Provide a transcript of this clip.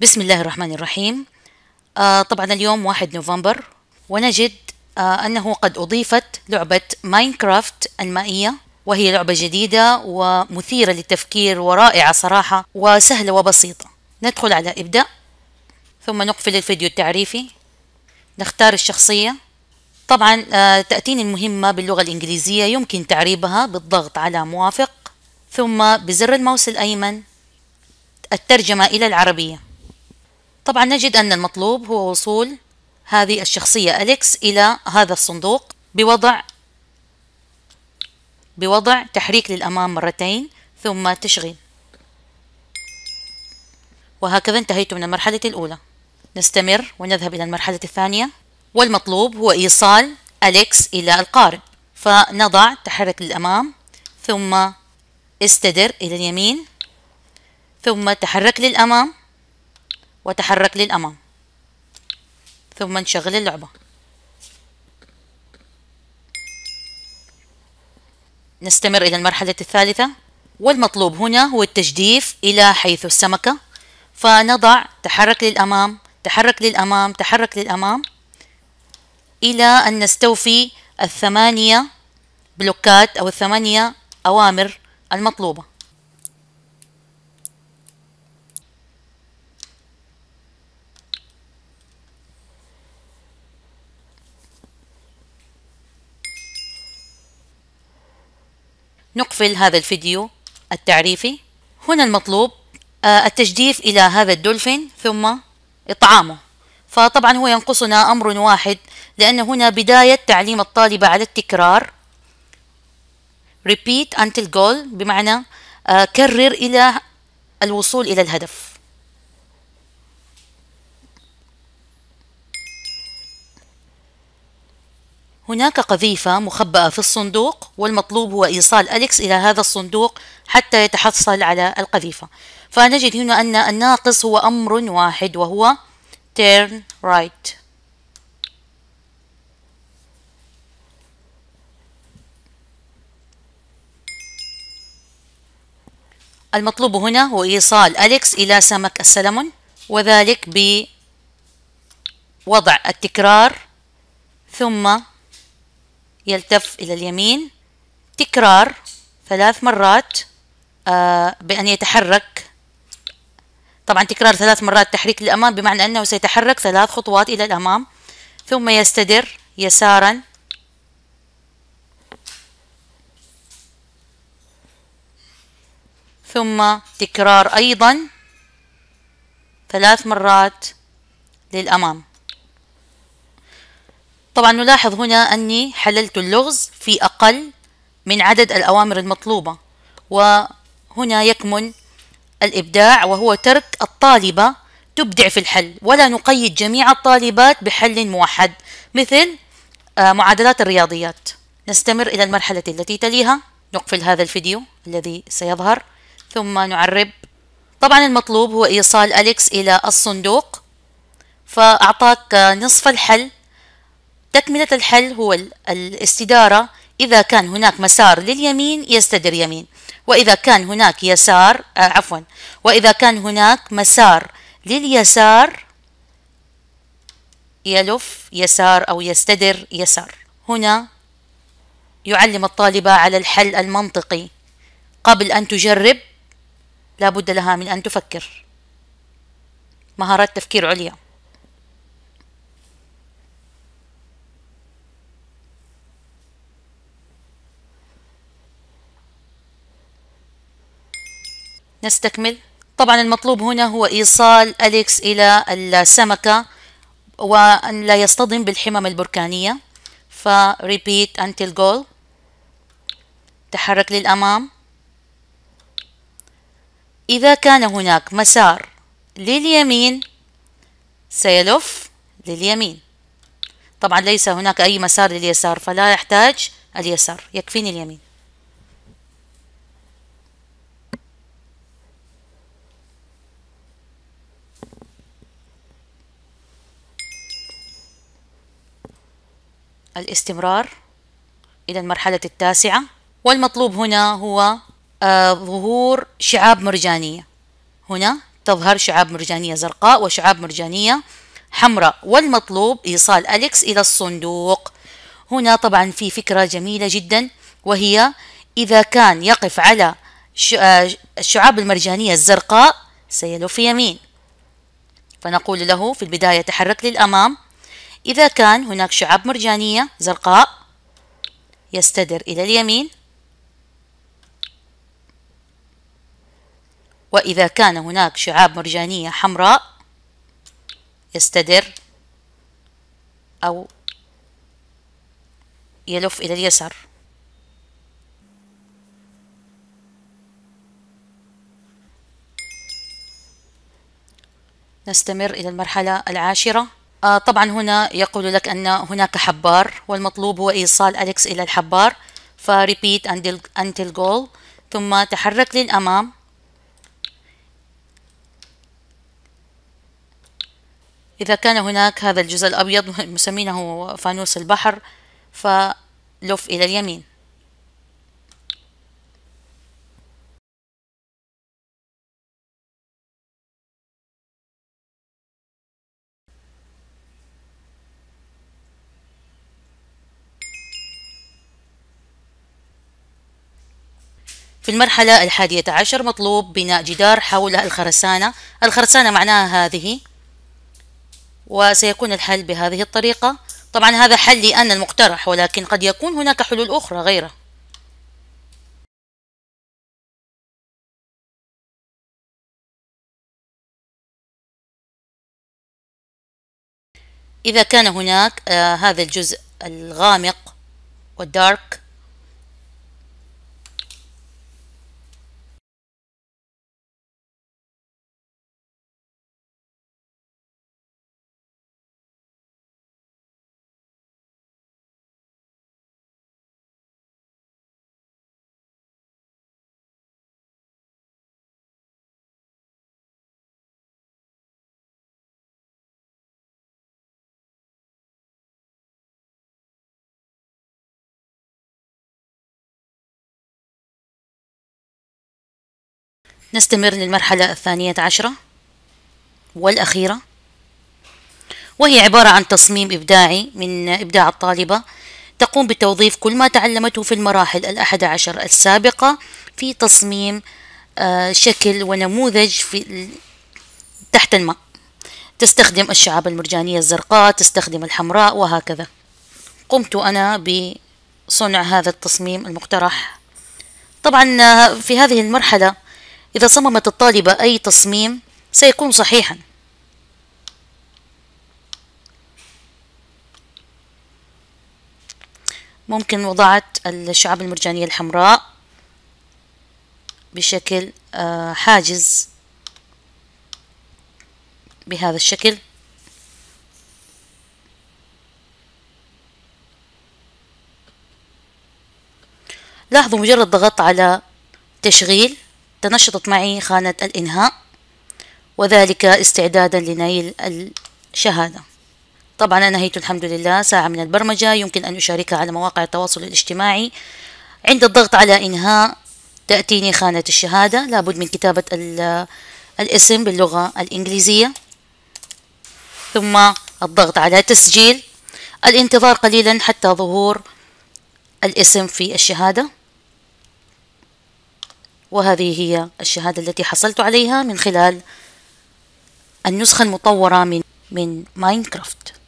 بسم الله الرحمن الرحيم آه طبعا اليوم واحد نوفمبر ونجد آه أنه قد أضيفت لعبة ماينكرافت المائية وهي لعبة جديدة ومثيرة للتفكير ورائعة صراحة وسهلة وبسيطة ندخل على إبدأ ثم نقفل الفيديو التعريفي نختار الشخصية طبعا آه تأتيني المهمة باللغة الإنجليزية يمكن تعريبها بالضغط على موافق ثم بزر الماوس الأيمن الترجمة إلى العربية طبعا نجد أن المطلوب هو وصول هذه الشخصية أليكس إلى هذا الصندوق بوضع بوضع تحريك للأمام مرتين ثم تشغيل وهكذا انتهيت من المرحلة الأولى نستمر ونذهب إلى المرحلة الثانية والمطلوب هو إيصال أليكس إلى القارب فنضع تحرك للأمام ثم استدر إلى اليمين ثم تحرك للأمام وتحرك للأمام ثم نشغل اللعبة نستمر إلى المرحلة الثالثة والمطلوب هنا هو التجديف إلى حيث السمكة فنضع تحرك للأمام تحرك للأمام تحرك للأمام إلى أن نستوفي الثمانية بلوكات أو الثمانية أوامر المطلوبة نقفل هذا الفيديو التعريفي هنا المطلوب آه، التجديف إلى هذا الدولفين ثم إطعامه فطبعا هو ينقصنا أمر واحد لأن هنا بداية تعليم الطالبة على التكرار repeat until goal بمعنى آه، كرر إلى الوصول إلى الهدف هناك قذيفة مخبأة في الصندوق والمطلوب هو إيصال أليكس إلى هذا الصندوق حتى يتحصل على القذيفة فنجد هنا أن الناقص هو أمر واحد وهو turn right المطلوب هنا هو إيصال أليكس إلى سمك السلمون وذلك بوضع التكرار ثم يلتف إلى اليمين تكرار ثلاث مرات آه، بأن يتحرك طبعا تكرار ثلاث مرات تحريك للأمام بمعنى أنه سيتحرك ثلاث خطوات إلى الأمام ثم يستدر يسارا ثم تكرار أيضا ثلاث مرات للأمام طبعا نلاحظ هنا أني حللت اللغز في أقل من عدد الأوامر المطلوبة وهنا يكمن الإبداع وهو ترك الطالبة تبدع في الحل ولا نقيد جميع الطالبات بحل موحد مثل آه، معادلات الرياضيات نستمر إلى المرحلة التي تليها نقفل هذا الفيديو الذي سيظهر ثم نعرب طبعا المطلوب هو إيصال أليكس إلى الصندوق فأعطاك نصف الحل تكملة الحل هو الاستدارة إذا كان هناك مسار لليمين يستدر يمين وإذا كان هناك يسار آه عفوا وإذا كان هناك مسار لليسار يلف يسار أو يستدر يسار هنا يعلم الطالبة على الحل المنطقي قبل أن تجرب لابد لها من أن تفكر مهارات تفكير عليا نستكمل طبعا المطلوب هنا هو إيصال أليكس إلى السمكة وأن لا يصطدم بالحمم البركانية ف repeat until goal تحرك للأمام إذا كان هناك مسار لليمين سيلف لليمين طبعا ليس هناك أي مسار لليسار فلا يحتاج اليسار يكفيني اليمين الاستمرار إلى المرحلة التاسعة والمطلوب هنا هو آه، ظهور شعاب مرجانية هنا تظهر شعاب مرجانية زرقاء وشعاب مرجانية حمراء والمطلوب إيصال أليكس إلى الصندوق هنا طبعا في فكرة جميلة جدا وهي إذا كان يقف على آه، الشعاب المرجانية الزرقاء سيلف يمين فنقول له في البداية تحرك للأمام إذا كان هناك شعاب مرجانية زرقاء يستدر إلى اليمين وإذا كان هناك شعاب مرجانية حمراء يستدر أو يلف إلى اليسار نستمر إلى المرحلة العاشرة آه، طبعا هنا يقول لك أن هناك حبار والمطلوب هو إيصال أليكس إلى الحبار فريبيت until goal ثم تحرك للأمام إذا كان هناك هذا الجزء الأبيض مسمينه فانوس البحر فلف إلى اليمين في المرحلة الحادية عشر مطلوب بناء جدار حول الخرسانة الخرسانة معناها هذه وسيكون الحل بهذه الطريقة طبعا هذا حلي أنا المقترح ولكن قد يكون هناك حلول أخرى غيره إذا كان هناك آه هذا الجزء الغامق والدارك نستمر للمرحلة الثانية عشرة والأخيرة وهي عبارة عن تصميم إبداعي من إبداع الطالبة تقوم بتوظيف كل ما تعلمته في المراحل الأحد عشر السابقة في تصميم آه، شكل ونموذج في تحت الماء تستخدم الشعاب المرجانية الزرقاء تستخدم الحمراء وهكذا قمت أنا بصنع هذا التصميم المقترح طبعا آه، في هذه المرحلة إذا صممت الطالبة أي تصميم سيكون صحيحا ممكن وضعت الشعاب المرجانية الحمراء بشكل آه، حاجز بهذا الشكل لاحظوا مجرد ضغط على تشغيل تنشطت معي خانة الإنهاء وذلك استعدادا لنيل الشهادة طبعا أنهيت الحمد لله ساعة من البرمجة يمكن أن أشاركها على مواقع التواصل الاجتماعي عند الضغط على إنهاء تأتيني خانة الشهادة لابد من كتابة الاسم باللغة الإنجليزية ثم الضغط على تسجيل الانتظار قليلا حتى ظهور الاسم في الشهاده وهذه هي الشهادة التي حصلت عليها من خلال النسخة المطورة من من ماينكرافت